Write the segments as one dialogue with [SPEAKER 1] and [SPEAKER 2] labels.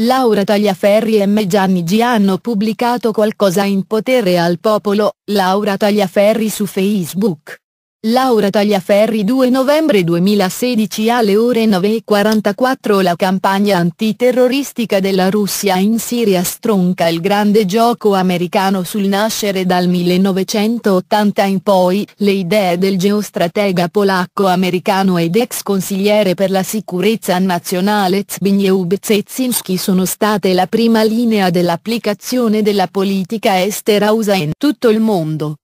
[SPEAKER 1] Laura Tagliaferri e me Gianni G hanno pubblicato qualcosa in potere al popolo, Laura Tagliaferri su Facebook. Laura Tagliaferri 2 novembre 2016 alle ore 9.44 La campagna antiterroristica della Russia in Siria stronca il grande gioco americano sul nascere dal 1980 in poi, le idee del geostratega polacco-americano ed ex consigliere per la sicurezza nazionale Zbigniew Brzezinski sono state la prima linea dell'applicazione della politica estera USA in tutto il mondo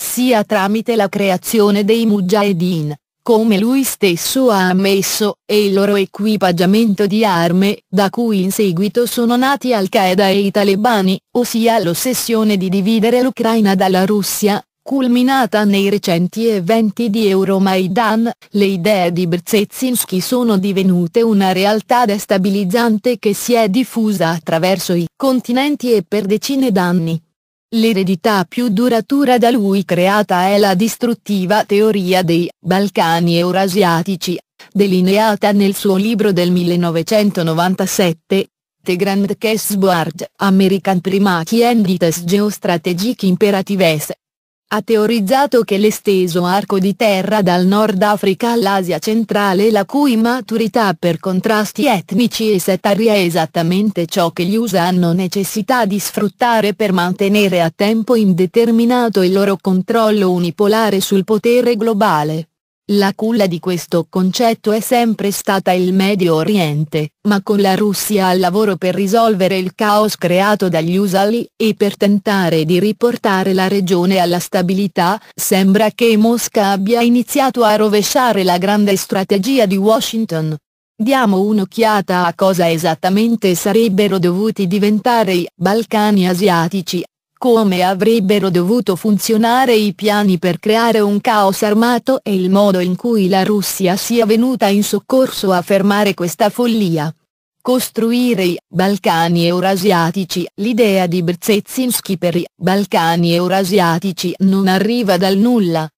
[SPEAKER 1] sia tramite la creazione dei Mujahedin, come lui stesso ha ammesso, e il loro equipaggiamento di armi, da cui in seguito sono nati Al-Qaeda e i talebani, ossia l'ossessione di dividere l'Ucraina dalla Russia, culminata nei recenti eventi di Euromaidan, le idee di Brzezinski sono divenute una realtà destabilizzante che si è diffusa attraverso i continenti e per decine d'anni. L'eredità più duratura da lui creata è la distruttiva teoria dei Balcani eurasiatici, delineata nel suo libro del 1997, The Grand Chessboard American Primacy and Its Geostrategic Imperatives, ha teorizzato che l'esteso arco di terra dal Nord Africa all'Asia centrale la cui maturità per contrasti etnici e settari è esattamente ciò che gli USA hanno necessità di sfruttare per mantenere a tempo indeterminato il loro controllo unipolare sul potere globale. La culla di questo concetto è sempre stata il Medio Oriente, ma con la Russia al lavoro per risolvere il caos creato dagli usali e per tentare di riportare la regione alla stabilità, sembra che Mosca abbia iniziato a rovesciare la grande strategia di Washington. Diamo un'occhiata a cosa esattamente sarebbero dovuti diventare i Balcani asiatici come avrebbero dovuto funzionare i piani per creare un caos armato e il modo in cui la Russia sia venuta in soccorso a fermare questa follia. Costruire i Balcani eurasiatici L'idea di Brzezinski per i Balcani eurasiatici non arriva dal nulla,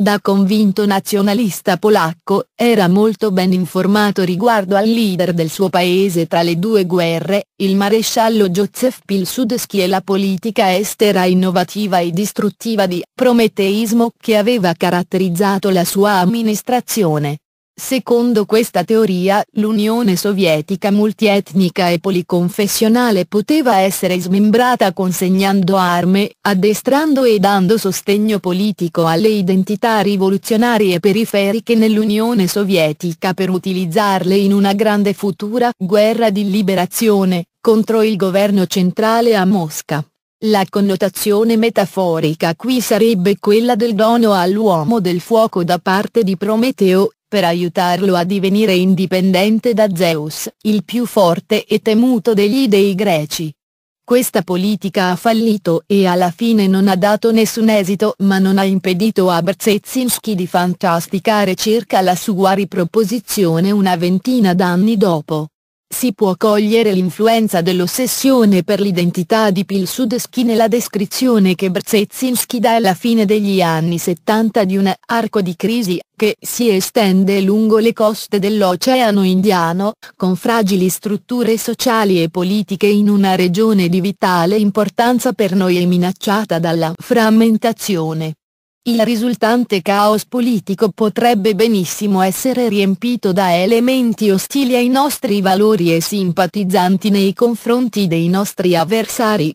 [SPEAKER 1] da convinto nazionalista polacco, era molto ben informato riguardo al leader del suo paese tra le due guerre, il maresciallo Józef Pilsudski e la politica estera innovativa e distruttiva di prometeismo che aveva caratterizzato la sua amministrazione. Secondo questa teoria, l'Unione Sovietica multietnica e policonfessionale poteva essere smembrata consegnando armi, addestrando e dando sostegno politico alle identità rivoluzionarie periferiche nell'Unione Sovietica per utilizzarle in una grande futura guerra di liberazione, contro il governo centrale a Mosca. La connotazione metaforica qui sarebbe quella del dono all'uomo del fuoco da parte di Prometeo, per aiutarlo a divenire indipendente da Zeus, il più forte e temuto degli dei greci. Questa politica ha fallito e alla fine non ha dato nessun esito ma non ha impedito a Brzezinski di fantasticare circa la sua riproposizione una ventina d'anni dopo. Si può cogliere l'influenza dell'ossessione per l'identità di Pilsudski nella descrizione che Brzezinski dà alla fine degli anni 70 di un arco di crisi, che si estende lungo le coste dell'Oceano Indiano, con fragili strutture sociali e politiche in una regione di vitale importanza per noi e minacciata dalla frammentazione il risultante caos politico potrebbe benissimo essere riempito da elementi ostili ai nostri valori e simpatizzanti nei confronti dei nostri avversari.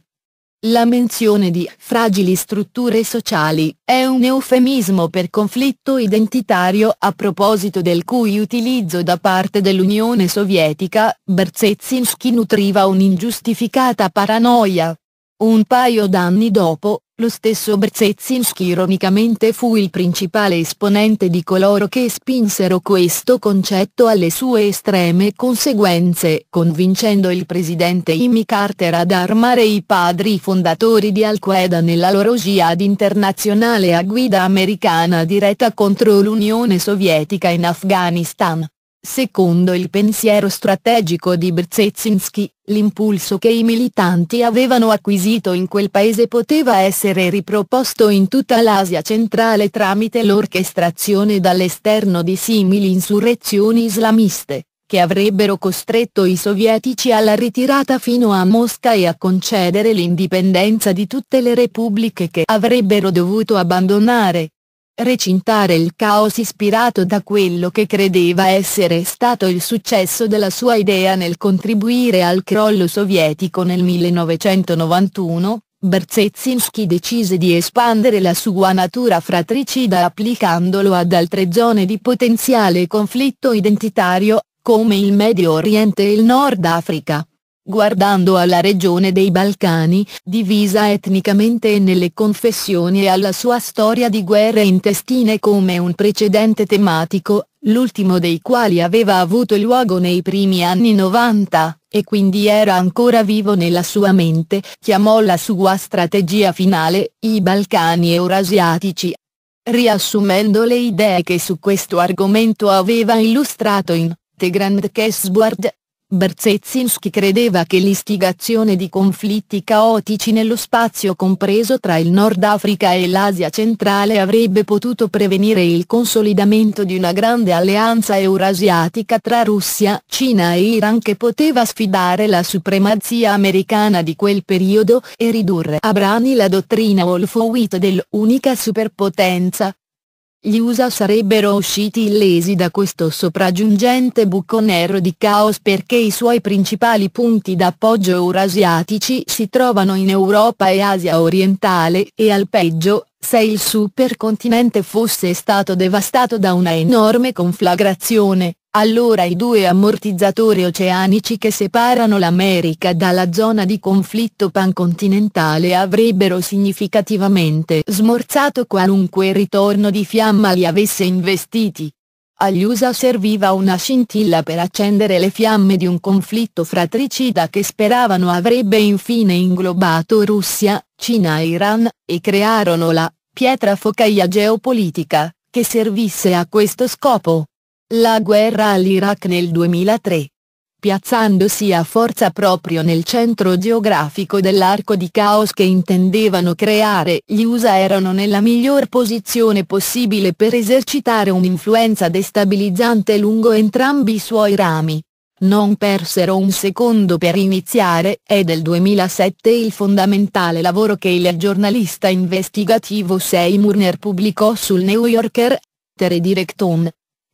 [SPEAKER 1] La menzione di fragili strutture sociali è un eufemismo per conflitto identitario a proposito del cui utilizzo da parte dell'Unione Sovietica, Berzezhinsky nutriva un'ingiustificata paranoia un paio d'anni dopo, lo stesso Brzezinski ironicamente fu il principale esponente di coloro che spinsero questo concetto alle sue estreme conseguenze convincendo il presidente Jimmy Carter ad armare i padri fondatori di Al-Qaeda nella loro jihad internazionale a guida americana diretta contro l'Unione Sovietica in Afghanistan. Secondo il pensiero strategico di Brzezinski, l'impulso che i militanti avevano acquisito in quel paese poteva essere riproposto in tutta l'Asia centrale tramite l'orchestrazione dall'esterno di simili insurrezioni islamiste, che avrebbero costretto i sovietici alla ritirata fino a Mosca e a concedere l'indipendenza di tutte le repubbliche che avrebbero dovuto abbandonare, recintare il caos ispirato da quello che credeva essere stato il successo della sua idea nel contribuire al crollo sovietico nel 1991, Berzezinski decise di espandere la sua natura fratricida applicandolo ad altre zone di potenziale conflitto identitario, come il Medio Oriente e il Nord Africa guardando alla regione dei Balcani, divisa etnicamente e nelle confessioni e alla sua storia di guerre intestine come un precedente tematico, l'ultimo dei quali aveva avuto luogo nei primi anni 90, e quindi era ancora vivo nella sua mente, chiamò la sua strategia finale, i Balcani eurasiatici. Riassumendo le idee che su questo argomento aveva illustrato in The Grand Chessboard, Berzezinski credeva che l'istigazione di conflitti caotici nello spazio compreso tra il Nord Africa e l'Asia centrale avrebbe potuto prevenire il consolidamento di una grande alleanza eurasiatica tra Russia, Cina e Iran che poteva sfidare la supremazia americana di quel periodo e ridurre a brani la dottrina Wolfowitz dell'unica superpotenza, gli USA sarebbero usciti illesi da questo sopraggiungente buco nero di caos perché i suoi principali punti d'appoggio eurasiatici si trovano in Europa e Asia orientale e al peggio, se il supercontinente fosse stato devastato da una enorme conflagrazione, allora i due ammortizzatori oceanici che separano l'America dalla zona di conflitto pancontinentale avrebbero significativamente smorzato qualunque ritorno di fiamma li avesse investiti. Agli USA serviva una scintilla per accendere le fiamme di un conflitto fratricida che speravano avrebbe infine inglobato Russia, Cina e Iran, e crearono la pietra focaia geopolitica, che servisse a questo scopo la guerra all'Iraq nel 2003. Piazzandosi a forza proprio nel centro geografico dell'arco di caos che intendevano creare gli USA erano nella miglior posizione possibile per esercitare un'influenza destabilizzante lungo entrambi i suoi rami. Non persero un secondo per iniziare, è del 2007 il fondamentale lavoro che il giornalista investigativo Seymour Murner pubblicò sul New Yorker, Tere Directon,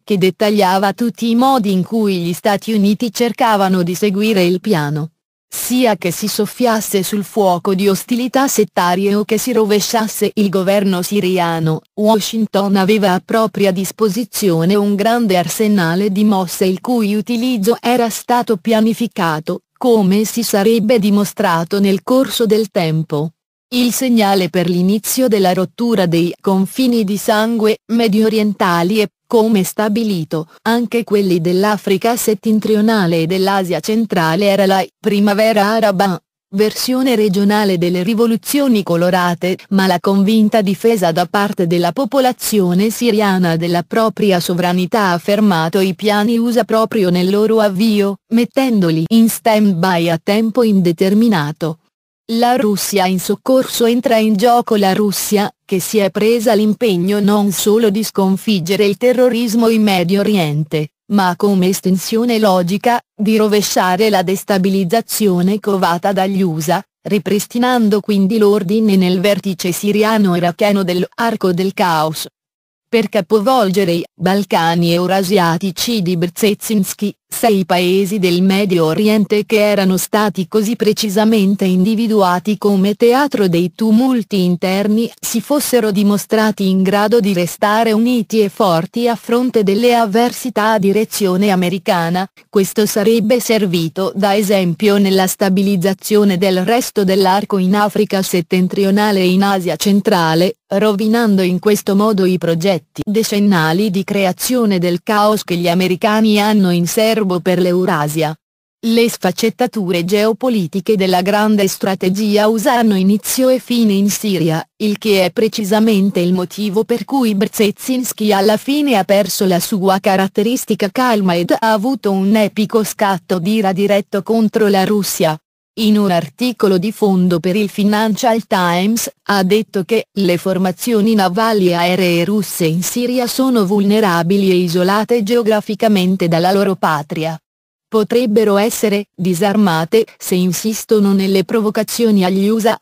[SPEAKER 1] che dettagliava tutti i modi in cui gli Stati Uniti cercavano di seguire il piano. Sia che si soffiasse sul fuoco di ostilità settarie o che si rovesciasse il governo siriano, Washington aveva a propria disposizione un grande arsenale di mosse il cui utilizzo era stato pianificato, come si sarebbe dimostrato nel corso del tempo il segnale per l'inizio della rottura dei confini di sangue mediorientali e, come stabilito, anche quelli dell'Africa settentrionale e dell'Asia centrale era la primavera araba, versione regionale delle rivoluzioni colorate ma la convinta difesa da parte della popolazione siriana della propria sovranità ha fermato i piani USA proprio nel loro avvio, mettendoli in stand-by a tempo indeterminato. La Russia in soccorso entra in gioco la Russia, che si è presa l'impegno non solo di sconfiggere il terrorismo in Medio Oriente, ma come estensione logica, di rovesciare la destabilizzazione covata dagli USA, ripristinando quindi l'ordine nel vertice siriano-iracheno dell'arco del caos. Per capovolgere i Balcani eurasiatici di Brzezinski, sei paesi del Medio Oriente che erano stati così precisamente individuati come teatro dei tumulti interni si fossero dimostrati in grado di restare uniti e forti a fronte delle avversità a direzione americana, questo sarebbe servito da esempio nella stabilizzazione del resto dell'arco in Africa settentrionale e in Asia centrale, rovinando in questo modo i progetti decennali di creazione del caos che gli americani hanno in serbo serbo per l'Eurasia. Le sfaccettature geopolitiche della grande strategia USA hanno inizio e fine in Siria, il che è precisamente il motivo per cui Brzezinski alla fine ha perso la sua caratteristica calma ed ha avuto un epico scatto d'ira diretto contro la Russia. In un articolo di fondo per il Financial Times, ha detto che le formazioni navali aeree russe in Siria sono vulnerabili e isolate geograficamente dalla loro patria. Potrebbero essere disarmate se insistono nelle provocazioni agli USA.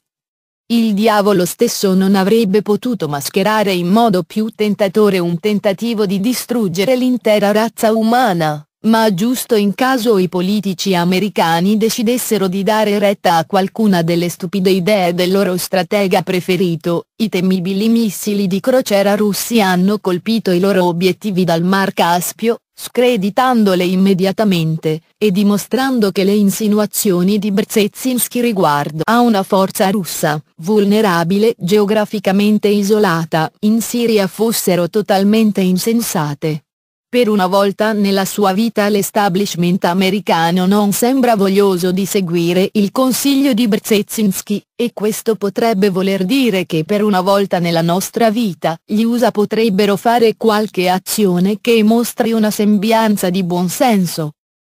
[SPEAKER 1] Il diavolo stesso non avrebbe potuto mascherare in modo più tentatore un tentativo di distruggere l'intera razza umana ma giusto in caso i politici americani decidessero di dare retta a qualcuna delle stupide idee del loro stratega preferito, i temibili missili di crociera russi hanno colpito i loro obiettivi dal Mar Caspio, screditandole immediatamente, e dimostrando che le insinuazioni di Brzezinski riguardo a una forza russa, vulnerabile geograficamente isolata in Siria fossero totalmente insensate. Per una volta nella sua vita l'establishment americano non sembra voglioso di seguire il consiglio di Brzezinski, e questo potrebbe voler dire che per una volta nella nostra vita gli USA potrebbero fare qualche azione che mostri una sembianza di buonsenso.